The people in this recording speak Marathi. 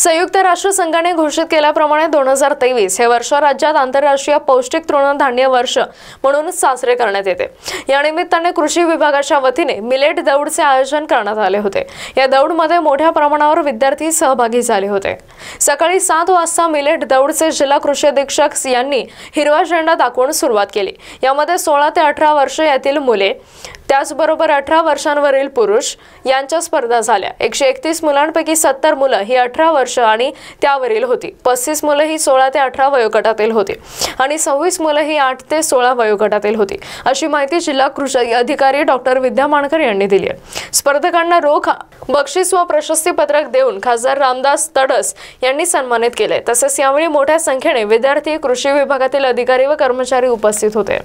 संयुक्त राष्ट्रसंघाने घोषित केल्याप्रमाणे दोन हजार तेवीस हे वर्ष राज्यात आंतरराष्ट्रीय पौष्टिक तृणधान्य वर्ष म्हणून साजरे करण्यात येते या निमित्ताने कृषी विभागाच्या वतीने मिलेट दौडचे आयोजन करण्यात आले होते या दौडमध्ये मोठ्या प्रमाणावर विद्यार्थी सहभागी झाले होते सकाळी सात वाजता मिलेट दौडचे जिल्हा कृषी अधीक्षक यांनी हिरवा झेंडा दाखवून सुरुवात केली यामध्ये सोळा ते अठरा वर्ष यातील मुले त्याचबरोबर अठरा वर्षांवरील पुरुष यांच्या स्पर्धा झाल्या एकशे एकतीस मुलांपैकी सत्तर मुलं ही अठरा वर्ष आणि त्यावरील होती पस्तीस मुलं ही सोळा ते अठरा वयोगटातील होती आणि सव्वीस मुलं ही आठ ते सोळा वयोगटातील होती अशी माहिती जिल्हा कृषी अधिकारी डॉक्टर विद्या माणकर यांनी दिली स्पर्धकांना रोख बक्षीस व प्रशस्तीपत्रक देऊन खासदार रामदास तडस यांनी सन्मानित केले तसेच यावेळी मोठ्या संख्येने विद्यार्थी कृषी विभागातील अधिकारी व कर्मचारी उपस्थित होते